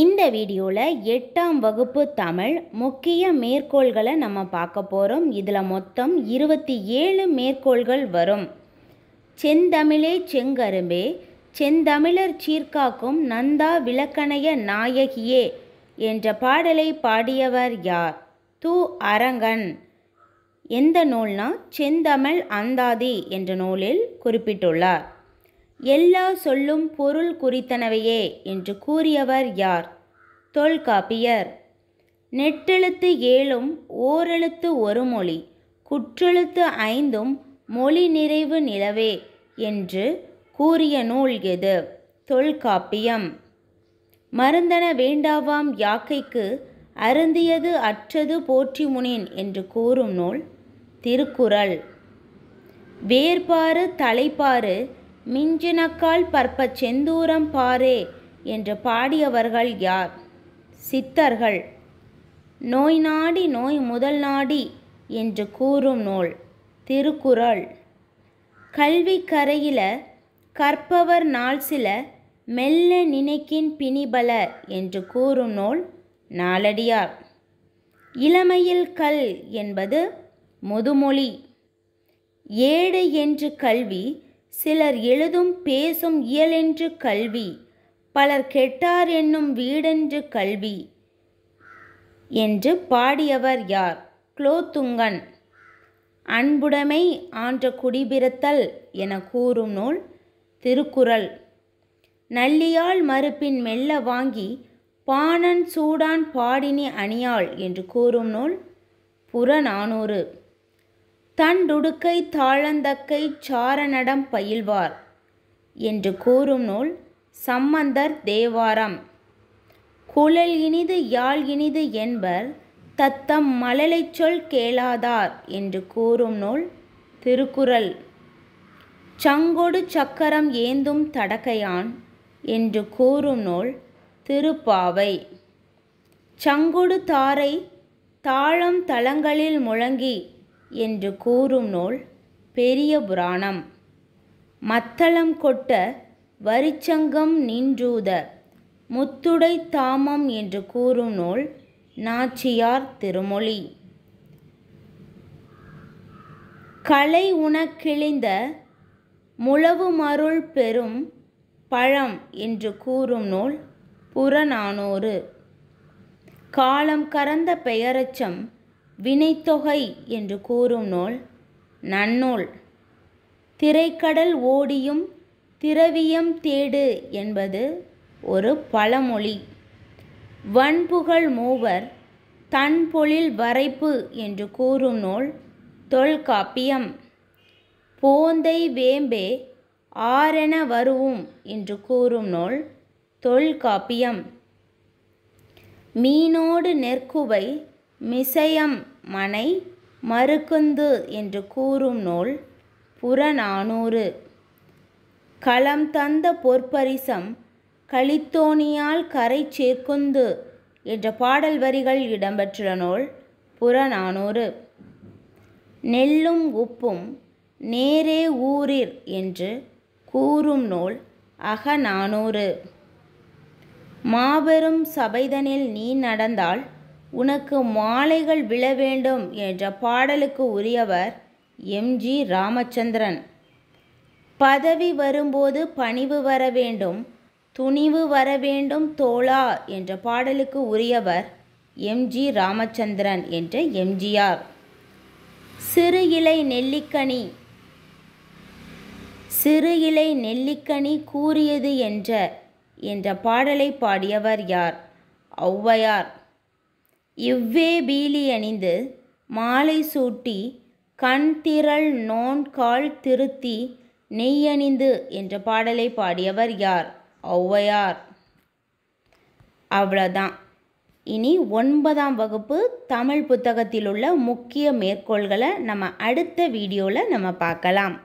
இந்த வீடியோவில் எட்டாம் வகுப்பு தமிழ் முக்கிய மேற்கோள்களை நம்ம பார்க்க போகிறோம் இதில் மொத்தம் இருபத்தி ஏழு மேற்கோள்கள் வரும் செந்தமிழே செங்கரும்பே செந்தமிழர் சீர்காக்கும் நந்தா விளக்கணைய நாயகியே என்ற பாடலை பாடியவர் யார் தூ அரங்கன் எந்த நூல்னா செந்தமிழ் அந்தாதி என்ற நூலில் குறிப்பிட்டுள்ளார் எல்லா சொல்லும் பொருள் குறித்தனவையே என்று கூறியவர் யார் தொல்காப்பியர் நெட்டெழுத்து ஏழும் ஓரெழுத்து ஒரு மொழி குற்றெழுத்து ஐந்தும் மொழி நிறைவு நிலவே என்று கூறிய நூல் எது தொல்காப்பியம் மருந்தன வேண்டாவாம் யாக்கைக்கு அருந்தியது அற்றது போற்றி முனின் என்று கூறும் நூல் திருக்குறள் வேர்பாறு தலைப்பாறு மிஞ்சினக்கால் பற்ப செந்தூரம் பாரே என்று பாடியவர்கள் யார் சித்தர்கள் நோய் நாடி நோய் முதல் நாடி என்று கூறும் நூல் திருக்குறள் கல்வி கரையில கற்பவர் நாள் சில மெல்ல நினைக்கின் பிணிபல என்று கூறும் நூல் நாளடியார் இளமையில் கல் என்பது முதுமொழி ஏடு என்று கல்வி சிலர் எழுதும் பேசும் இயலென்று கல்வி பலர் கெட்டார் என்னும் வீடென்று கல்வி என்று பாடியவர் யார் குலோத்துங்கன் அன்புடைமை ஆன்ற குடிபிறத்தல் என கூறும் நூல் திருக்குறள் நல்லியால் மறுப்பின் மெல்ல வாங்கி பாணன் சூடான் பாடினி அணியாள் என்று கூறும் நூல் புறநானூறு தண்டுடுக்கை தாழந்தக்கை சாரணடம் பயில்வார் என்று கூறும் நூல் சம்பந்தர் தேவாரம் குழல் இனிது யாழ் இனிது என்பர் தத்தம் மழலை சொல் கேளாதார் என்று கூறும் நூல் திருக்குறள் சங்கொடு சக்கரம் ஏந்தும் தடக்கையான் என்று கூறும் நூல் திருப்பாவை சங்கொடு தாரை தாழம் தளங்களில் முழங்கி என்று கூறும் நூல் பெரிய புராணம் மத்தளம் கொட்ட வரிச்சங்கம் நின்றூத முத்துடை தாமம் என்று கூறும் நூல் நாச்சியார் திருமொழி கலை உணக்கிழிந்த முழவுமருள் பெரும் பழம் என்று கூறும் நூல் புறநானூறு காலம் கறந்த பெயரச்சம் வினைத்தொகை என்று கூறும் நூல் நன்னூல் திரைக்கடல் ஓடியும் திரவியம் தேடு என்பது ஒரு பழமொழி வன்புகழ் மூவர் தன்பொழில் வரைப்பு என்று கூறும் நூல் தொல்காப்பியம் போந்தை வேம்பே ஆரென வருவோம் என்று கூறும் நூல் தொல்காப்பியம் மீனோடு நெற்குவை மிசையம் மனை மறுக்குந்து என்று கூறும் நூல் புறநானூறு களம் தந்த பொற்பரிசம் கலித்தோணியால் கரை சேர்க்குந்து என்ற பாடல் வரிகள் இடம்பெற்றுள்ள நூல் புறநானூறு நெல்லும் உப்பும் நேரே ஊரிர் என்று கூறும் நூல் அகநானூறு மாபெரும் சபைதனில் நீ நடந்தால் உனக்கு மாலைகள் விழ வேண்டும் என்ற பாடலுக்கு உரியவர் எம்ஜி ராமச்சந்திரன் பதவி வரும்போது பணிவு வர வேண்டும் துணிவு வர வேண்டும் தோழா என்ற பாடலுக்கு உரியவர் எம்ஜி ராமச்சந்திரன் என்ற எம்ஜிஆர் சிறு இலை நெல்லிக்கனி சிறு இலை நெல்லிக்கனி கூறியது என்ற என்ற பாடலை பாடியவர் யார் ஔவையார் இவ்வே பீலி அணிந்து மாலை சூட்டி கண் திரள் நோன் கால் திருத்தி நெய்யணிந்து என்ற பாடலை பாடியவர் யார் ஒளவையார் அவ்வளோதான் இனி ஒன்பதாம் வகுப்பு தமிழ் புத்தகத்தில் உள்ள முக்கிய மேற்கோள்களை நம்ம அடுத்த வீடியோவில் நம்ம பார்க்கலாம்